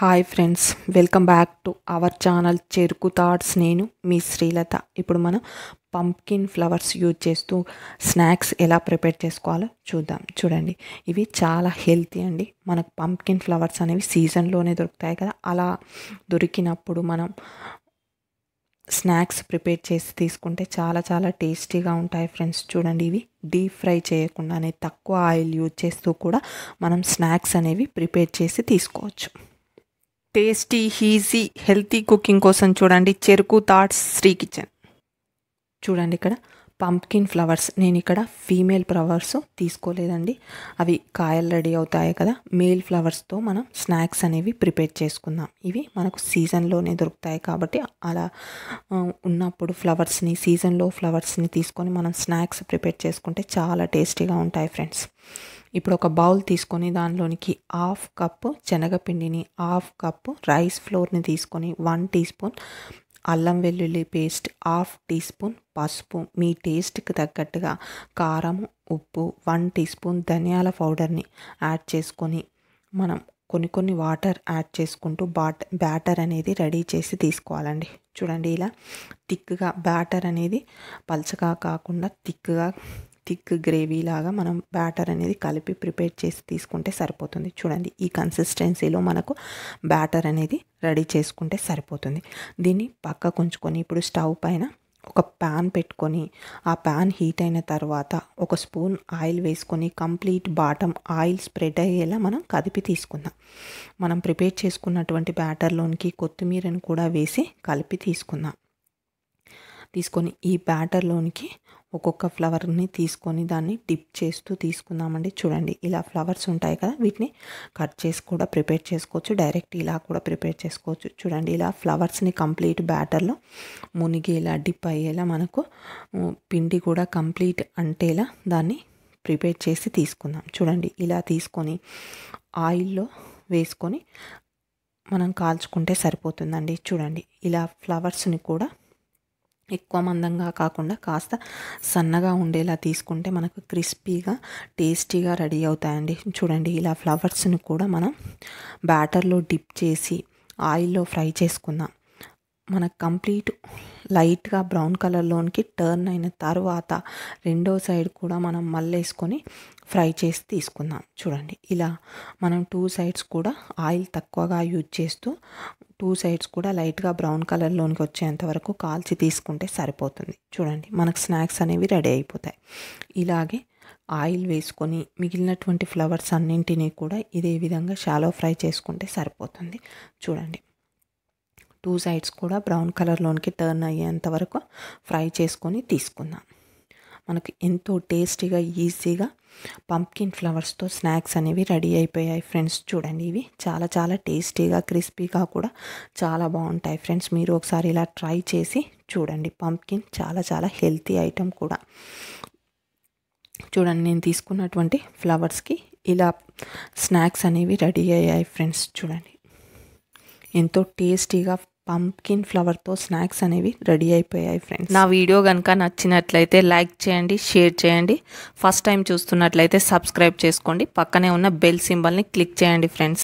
hi friends welcome back to our channel Cheruku thoughts నేను మీ శ్రీలత ఇప్పుడు మనం పంప్కిన్ ఫ్లవర్స్ యూజ్ చేస్తూ స్నాక్స్ ఎలా ప్రిపేర్ చేసుకోవాలో చూద్దాం చూడండి ఇవి చాలా హెల్తీ అండి మనకు పంప్కిన్ ఫ్లవర్స్ అనేవి సీజన్లోనే దొరుకుతాయి కదా అలా దొరికినప్పుడు మనం స్నాక్స్ ప్రిపేర్ చేసి తీసుకుంటే చాలా చాలా టేస్టీగా ఉంటాయి ఫ్రెండ్స్ చూడండి ఇవి డీప్ ఫ్రై చేయకుండానే తక్కువ ఆయిల్ యూజ్ చేస్తూ కూడా మనం స్నాక్స్ అనేవి ప్రిపేర్ చేసి తీసుకోవచ్చు టేస్టీ హీజీ హెల్తీ కుకింగ్ కోసం చూడండి చెరుకు థాట్స్ శ్రీ కిచెన్ చూడండి ఇక్కడ పంప్కిన్ ఫ్లవర్స్ నేను ఇక్కడ ఫీమేల్ ఫ్లవర్స్ తీసుకోలేదండి అవి కాయలు రెడీ అవుతాయి కదా మేల్ ఫ్లవర్స్తో మనం స్నాక్స్ అనేవి ప్రిపేర్ చేసుకుందాం ఇవి మనకు సీజన్లోనే దొరుకుతాయి కాబట్టి అలా ఉన్నప్పుడు ఫ్లవర్స్ని సీజన్లో ఫ్లవర్స్ని తీసుకొని మనం స్నాక్స్ ప్రిపేర్ చేసుకుంటే చాలా టేస్టీగా ఉంటాయి ఫ్రెండ్స్ ఇప్పుడు ఒక బౌల్ తీసుకొని దానిలోనికి హాఫ్ కప్పు శనగపిండిని హాఫ్ కప్పు రైస్ ఫ్లోర్ని తీసుకొని వన్ టీ స్పూన్ అల్లం వెల్లుల్లి పేస్ట్ హాఫ్ టీ స్పూన్ పసుపు మీ టేస్ట్కి తగ్గట్టుగా కారం ఉప్పు వన్ టీ స్పూన్ ధనియాల పౌడర్ని యాడ్ చేసుకొని మనం కొన్ని కొన్ని వాటర్ యాడ్ చేసుకుంటూ బాట బ్యాటర్ అనేది రెడీ చేసి తీసుకోవాలండి చూడండి ఇలా థిక్గా బ్యాటర్ అనేది పలచగా కాకుండా థిక్గా థిక్ గ్రేవీ లాగా మనం బ్యాటర్ అనేది కలిపి ప్రిపేర్ చేసి తీసుకుంటే సరిపోతుంది చూడండి ఈ కన్సిస్టెన్సీలో మనకు బ్యాటర్ అనేది రెడీ చేసుకుంటే సరిపోతుంది దీన్ని పక్క కొంచుకొని ఇప్పుడు స్టవ్ పైన ఒక ప్యాన్ పెట్టుకొని ఆ ప్యాన్ హీట్ అయిన తర్వాత ఒక స్పూన్ ఆయిల్ వేసుకొని కంప్లీట్ బాటమ్ ఆయిల్ స్ప్రెడ్ అయ్యేలా మనం కదిపి తీసుకుందాం మనం ప్రిపేర్ చేసుకున్నటువంటి బ్యాటర్లోనికి కొత్తిమీరను కూడా వేసి కలిపి తీసుకుందాం తీసుకొని ఈ బ్యాటర్లోనికి ఒక్కొక్క ఫ్లవర్ని తీసుకొని దాన్ని డిప్ చేస్తూ తీసుకుందామండి చూడండి ఇలా ఫ్లవర్స్ ఉంటాయి కదా వీటిని కట్ చేసి కూడా ప్రిపేర్ చేసుకోవచ్చు డైరెక్ట్ ఇలా కూడా ప్రిపేర్ చేసుకోవచ్చు చూడండి ఇలా ఫ్లవర్స్ని కంప్లీట్ బ్యాటర్లో మునిగేలా డిప్ అయ్యేలా మనకు పిండి కూడా కంప్లీట్ అంటేలా దాన్ని ప్రిపేర్ చేసి తీసుకుందాం చూడండి ఇలా తీసుకొని ఆయిల్లో వేసుకొని మనం కాల్చుకుంటే సరిపోతుందండి చూడండి ఇలా ఫ్లవర్స్ని కూడా ఎక్కువ మందంగా కాకుండా కాస్త సన్నగా ఉండేలా తీసుకుంటే మనకు క్రిస్పీగా టేస్టీగా రెడీ అవుతాయండి చూడండి ఇలా ఫ్లవర్స్ని కూడా మనం బ్యాటర్లో డిప్ చేసి ఆయిల్లో ఫ్రై చేసుకుందాం మనకు కంప్లీట్ లైట్గా బ్రౌన్ కలర్లోనికి టర్న్ అయిన తర్వాత రెండో సైడ్ కూడా మనం మళ్ళేసుకొని ఫ్రై చేసి తీసుకుందాం చూడండి ఇలా మనం టూ సైడ్స్ కూడా ఆయిల్ తక్కువగా యూజ్ చేస్తూ టూ సైడ్స్ కూడా లైట్గా బ్రౌన్ కలర్లోనికి వచ్చేంత వరకు కాల్చి తీసుకుంటే సరిపోతుంది చూడండి మనకు స్నాక్స్ అనేవి రెడీ అయిపోతాయి ఇలాగే ఆయిల్ వేసుకొని మిగిలినటువంటి ఫ్లవర్స్ అన్నింటినీ కూడా ఇదే విధంగా షాలో ఫ్రై చేసుకుంటే సరిపోతుంది చూడండి టూ సైడ్స్ కూడా బ్రౌన్ కలర్లోనికి టర్న్ అయ్యేంత వరకు ఫ్రై చేసుకొని తీసుకుందాం మనకు ఎంతో టేస్టీగా ఈజీగా పంప్కిన్ ఫ్లవర్స్తో స్నాక్స్ అనేవి రెడీ అయిపోయాయి ఫ్రెండ్స్ చూడండి ఇవి చాలా చాలా టేస్టీగా క్రిస్పీగా కూడా చాలా బాగుంటాయి ఫ్రెండ్స్ మీరు ఒకసారి ఇలా ట్రై చేసి చూడండి పంప్కిన్ చాలా చాలా హెల్తీ ఐటెం కూడా చూడండి నేను తీసుకున్నటువంటి ఫ్లవర్స్కి ఇలా స్నాక్స్ అనేవి రెడీ అయ్యాయి ఫ్రెండ్స్ చూడండి ఎంతో టేస్టీగా పంప్కిన్ ఫ్లవర్తో స్నాక్స్ అనేవి రెడీ అయిపోయాయి ఫ్రెండ్స్ నా వీడియో కనుక నచ్చినట్లయితే లైక్ చేయండి షేర్ చేయండి ఫస్ట్ టైం చూస్తున్నట్లయితే సబ్స్క్రైబ్ చేసుకోండి పక్కనే ఉన్న బెల్ సింబల్ని క్లిక్ చేయండి ఫ్రెండ్స్